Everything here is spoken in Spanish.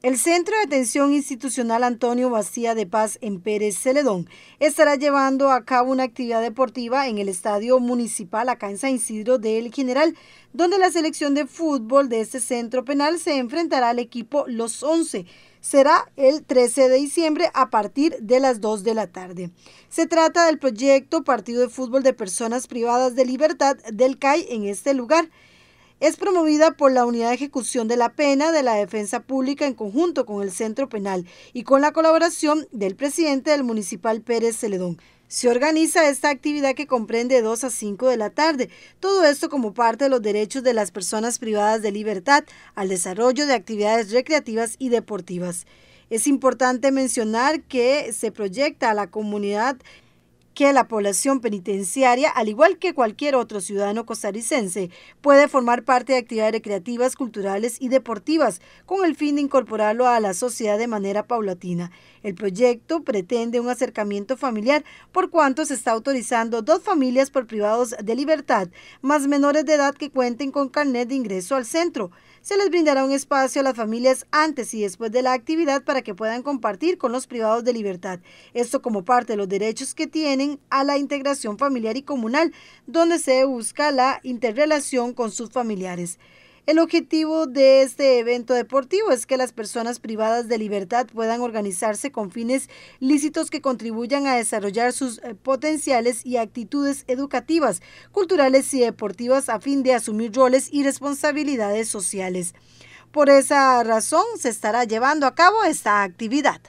El Centro de Atención Institucional Antonio Bacía de Paz en Pérez Celedón estará llevando a cabo una actividad deportiva en el Estadio Municipal acá en San Isidro del General, donde la selección de fútbol de este centro penal se enfrentará al equipo Los 11. Será el 13 de diciembre a partir de las 2 de la tarde. Se trata del proyecto Partido de Fútbol de Personas Privadas de Libertad del CAI en este lugar es promovida por la Unidad de Ejecución de la Pena de la Defensa Pública en conjunto con el Centro Penal y con la colaboración del presidente del municipal Pérez Celedón. Se organiza esta actividad que comprende de 2 a 5 de la tarde, todo esto como parte de los derechos de las personas privadas de libertad al desarrollo de actividades recreativas y deportivas. Es importante mencionar que se proyecta a la comunidad que la población penitenciaria, al igual que cualquier otro ciudadano costarricense, puede formar parte de actividades recreativas, culturales y deportivas con el fin de incorporarlo a la sociedad de manera paulatina. El proyecto pretende un acercamiento familiar por cuanto se está autorizando dos familias por privados de libertad, más menores de edad que cuenten con carnet de ingreso al centro. Se les brindará un espacio a las familias antes y después de la actividad para que puedan compartir con los privados de libertad. Esto como parte de los derechos que tienen a la integración familiar y comunal, donde se busca la interrelación con sus familiares. El objetivo de este evento deportivo es que las personas privadas de libertad puedan organizarse con fines lícitos que contribuyan a desarrollar sus eh, potenciales y actitudes educativas, culturales y deportivas a fin de asumir roles y responsabilidades sociales. Por esa razón se estará llevando a cabo esta actividad.